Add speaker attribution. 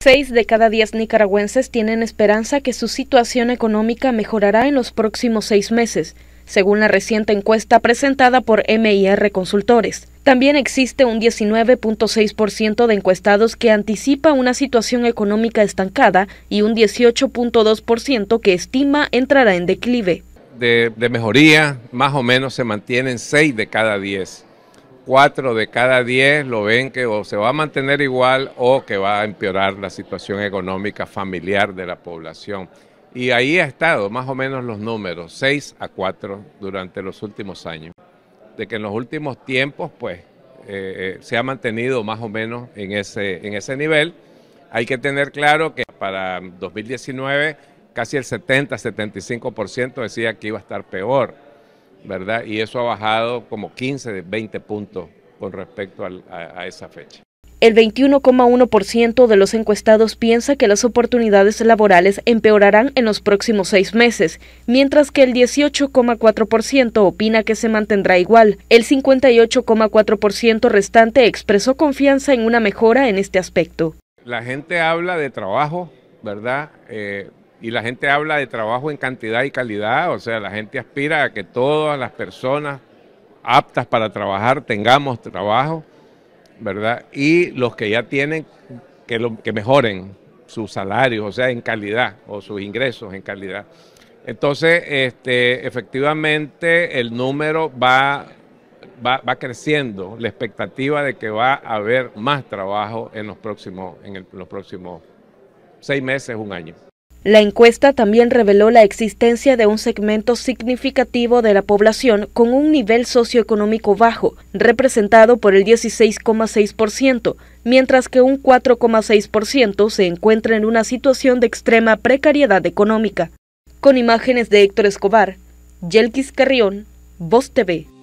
Speaker 1: Seis de cada diez nicaragüenses tienen esperanza que su situación económica mejorará en los próximos seis meses, según la reciente encuesta presentada por MIR Consultores. También existe un 19.6% de encuestados que anticipa una situación económica estancada y un 18.2% que estima entrará en declive.
Speaker 2: De, mejoría, más o menos se mantienen seis de cada diez cuatro de cada diez lo ven que o se va a mantener igual o que va a empeorar la situación económica familiar de la población. Y ahí ha estado más o menos los números, 6 a 4 durante los últimos años. De que en los últimos tiempos, pues, eh, eh, se ha mantenido más o menos en ese, en ese nivel. Hay que tener claro que para 2019 casi el 70-75% decía que iba a estar peor. ¿verdad? Y eso ha bajado como 15, de 20 puntos con respecto a, esa fecha.
Speaker 1: El 21,1% de los encuestados piensa que las oportunidades laborales empeorarán en los próximos seis meses, mientras que el 18,4% opina que se mantendrá igual. El 58,4% restante expresó confianza en una mejora en este aspecto.
Speaker 2: La gente habla de trabajo, ¿verdad? Eh, y la gente habla de trabajo en cantidad y calidad, o sea, la gente aspira a que todas las personas aptas para trabajar tengamos trabajo, ¿verdad? Y los que ya tienen, que, mejoren sus salarios, o sea, en calidad, o sus ingresos en calidad. Entonces, este, efectivamente, el número va, va, creciendo, la expectativa de que va a haber más trabajo en los próximos, en los próximos seis meses, un año.
Speaker 1: La encuesta también reveló la existencia de un segmento significativo de la población con un nivel socioeconómico bajo, representado por el 16,6%, mientras que un 4,6% se encuentra en una situación de extrema precariedad económica. Con imágenes de Héctor Escobar, Yelkis Carrión, Voz TV.